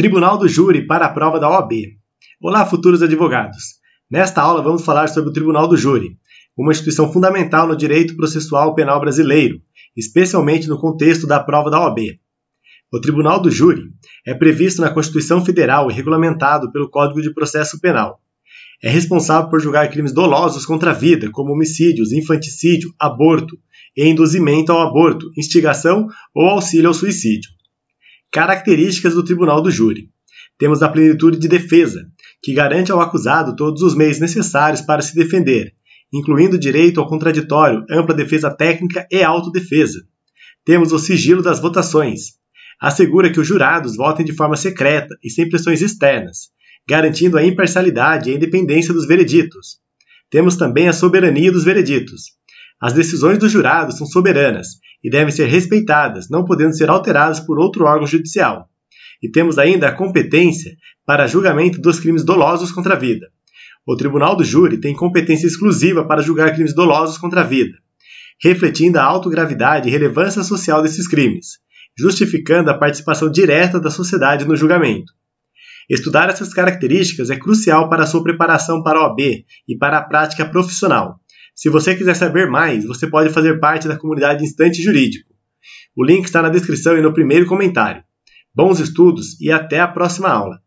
Tribunal do Júri para a prova da OAB. Olá, futuros advogados. Nesta aula vamos falar sobre o Tribunal do Júri, uma instituição fundamental no direito processual penal brasileiro, especialmente no contexto da prova da OAB. O Tribunal do Júri é previsto na Constituição Federal e regulamentado pelo Código de Processo Penal. É responsável por julgar crimes dolosos contra a vida, como homicídios, infanticídio, aborto e induzimento ao aborto, instigação ou auxílio ao suicídio. Características do Tribunal do Júri. Temos a plenitude de defesa, que garante ao acusado todos os meios necessários para se defender, incluindo direito ao contraditório, ampla defesa técnica e autodefesa. Temos o sigilo das votações. Assegura que os jurados votem de forma secreta e sem pressões externas, garantindo a imparcialidade e a independência dos vereditos. Temos também a soberania dos vereditos, as decisões do jurado são soberanas e devem ser respeitadas, não podendo ser alteradas por outro órgão judicial. E temos ainda a competência para julgamento dos crimes dolosos contra a vida. O Tribunal do Júri tem competência exclusiva para julgar crimes dolosos contra a vida, refletindo a autogravidade e relevância social desses crimes, justificando a participação direta da sociedade no julgamento. Estudar essas características é crucial para a sua preparação para a OAB e para a prática profissional, se você quiser saber mais, você pode fazer parte da comunidade Instante Jurídico. O link está na descrição e no primeiro comentário. Bons estudos e até a próxima aula!